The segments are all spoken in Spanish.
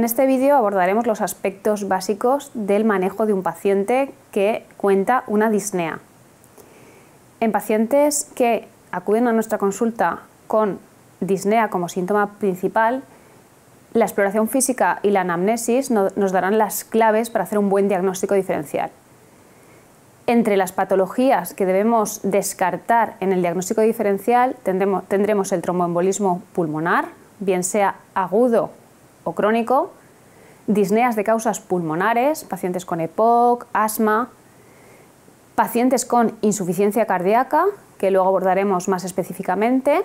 En este vídeo abordaremos los aspectos básicos del manejo de un paciente que cuenta una disnea. En pacientes que acuden a nuestra consulta con disnea como síntoma principal, la exploración física y la anamnesis nos darán las claves para hacer un buen diagnóstico diferencial. Entre las patologías que debemos descartar en el diagnóstico diferencial tendremos el tromboembolismo pulmonar, bien sea agudo o crónico, disneas de causas pulmonares, pacientes con EPOC, asma, pacientes con insuficiencia cardíaca, que luego abordaremos más específicamente,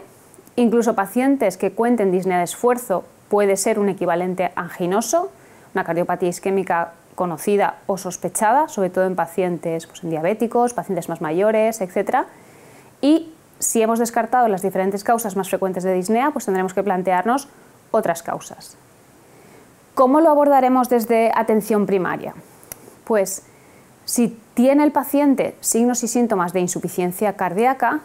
incluso pacientes que cuenten disnea de esfuerzo puede ser un equivalente anginoso, una cardiopatía isquémica conocida o sospechada, sobre todo en pacientes pues, en diabéticos, pacientes más mayores, etc. Y si hemos descartado las diferentes causas más frecuentes de disnea, pues tendremos que plantearnos otras causas. ¿Cómo lo abordaremos desde atención primaria? Pues si tiene el paciente signos y síntomas de insuficiencia cardíaca,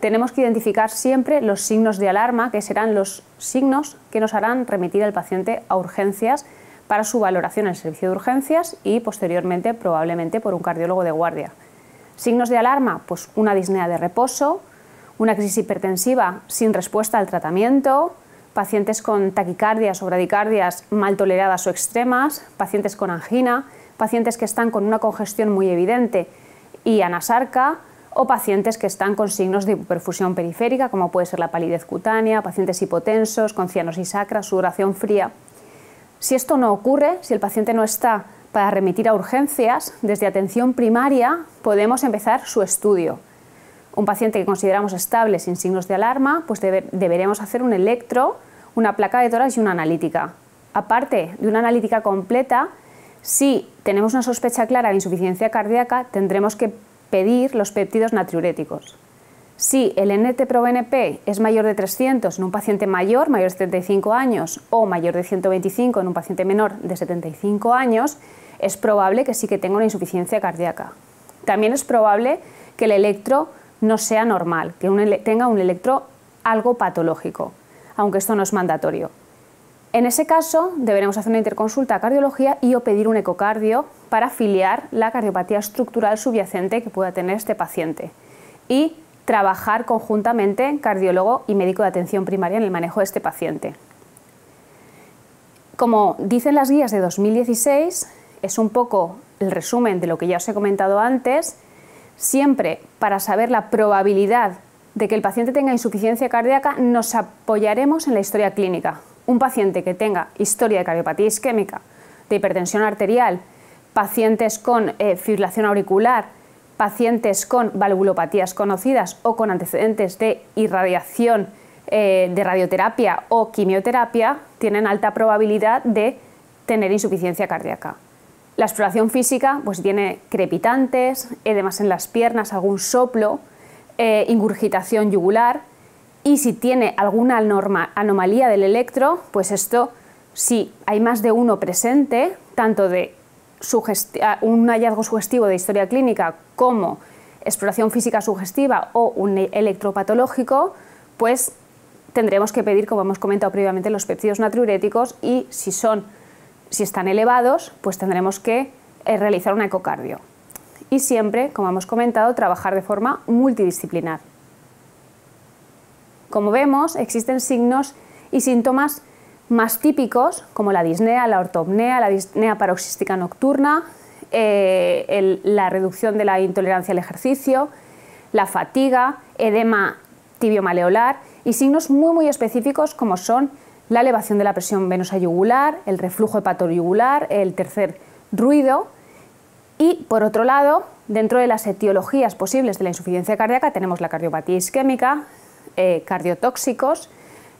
tenemos que identificar siempre los signos de alarma, que serán los signos que nos harán remitir al paciente a urgencias para su valoración en el servicio de urgencias y posteriormente probablemente por un cardiólogo de guardia. Signos de alarma, pues una disnea de reposo, una crisis hipertensiva sin respuesta al tratamiento, pacientes con taquicardias o bradicardias mal toleradas o extremas, pacientes con angina, pacientes que están con una congestión muy evidente y anasarca, o pacientes que están con signos de hiperfusión periférica, como puede ser la palidez cutánea, pacientes hipotensos, con cianosis sacra, sudoración fría. Si esto no ocurre, si el paciente no está para remitir a urgencias, desde atención primaria podemos empezar su estudio un paciente que consideramos estable sin signos de alarma, pues deberemos hacer un electro, una placa de tórax y una analítica. Aparte de una analítica completa, si tenemos una sospecha clara de insuficiencia cardíaca, tendremos que pedir los péptidos natriuréticos. Si el NT-proBNP es mayor de 300 en un paciente mayor, mayor de 75 años, o mayor de 125 en un paciente menor de 75 años, es probable que sí que tenga una insuficiencia cardíaca. También es probable que el electro no sea normal, que tenga un electro algo patológico, aunque esto no es mandatorio. En ese caso, deberemos hacer una interconsulta a cardiología y o pedir un ecocardio para afiliar la cardiopatía estructural subyacente que pueda tener este paciente y trabajar conjuntamente cardiólogo y médico de atención primaria en el manejo de este paciente. Como dicen las guías de 2016, es un poco el resumen de lo que ya os he comentado antes, siempre para saber la probabilidad de que el paciente tenga insuficiencia cardíaca, nos apoyaremos en la historia clínica. Un paciente que tenga historia de cardiopatía isquémica, de hipertensión arterial, pacientes con eh, fibrilación auricular, pacientes con valvulopatías conocidas o con antecedentes de irradiación eh, de radioterapia o quimioterapia, tienen alta probabilidad de tener insuficiencia cardíaca. La exploración física pues tiene crepitantes, edemas eh, en las piernas, algún soplo, eh, ingurgitación yugular y si tiene alguna anomalía del electro, pues esto, si hay más de uno presente, tanto de ah, un hallazgo sugestivo de historia clínica como exploración física sugestiva o un e-, electropatológico, pues tendremos que pedir, como hemos comentado previamente, los peptidos natriuréticos y si son si están elevados, pues tendremos que eh, realizar un ecocardio. Y siempre, como hemos comentado, trabajar de forma multidisciplinar. Como vemos, existen signos y síntomas más típicos, como la disnea, la ortopnea, la disnea paroxística nocturna, eh, la reducción de la intolerancia al ejercicio, la fatiga, edema tibio-maleolar y signos muy muy específicos como son la elevación de la presión venosa yugular, el reflujo hepatoyugular, el tercer ruido y, por otro lado, dentro de las etiologías posibles de la insuficiencia cardíaca tenemos la cardiopatía isquémica, eh, cardiotóxicos,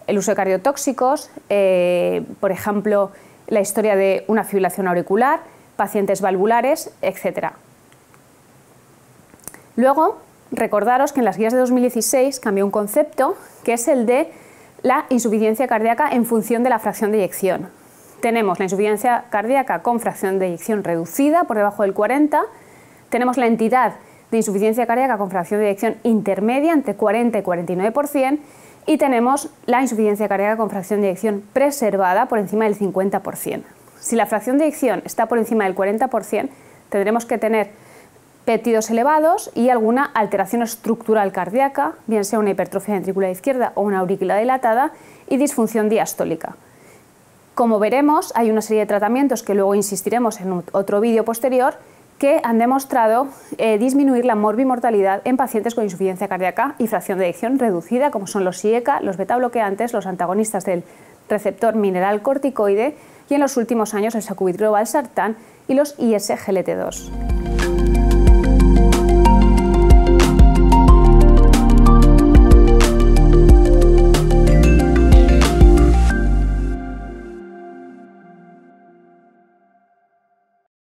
el uso de cardiotóxicos, eh, por ejemplo, la historia de una fibrilación auricular, pacientes valvulares, etc. Luego, recordaros que en las guías de 2016 cambió un concepto que es el de la insuficiencia cardíaca en función de la fracción de eyección. Tenemos la insuficiencia cardíaca con fracción de eyección reducida por debajo del 40, tenemos la entidad de insuficiencia cardíaca con fracción de eyección intermedia entre 40 y 49% y tenemos la insuficiencia cardíaca con fracción de eyección preservada por encima del 50%. Si la fracción de eyección está por encima del 40%, tendremos que tener péptidos elevados y alguna alteración estructural cardíaca, bien sea una hipertrofia ventricular izquierda o una aurícula dilatada, y disfunción diastólica. Como veremos, hay una serie de tratamientos que luego insistiremos en otro vídeo posterior que han demostrado eh, disminuir la morbimortalidad en pacientes con insuficiencia cardíaca y fracción de adicción reducida, como son los IECA, los beta bloqueantes, los antagonistas del receptor mineral corticoide y en los últimos años el sacubitril valsartán y los ISGLT2.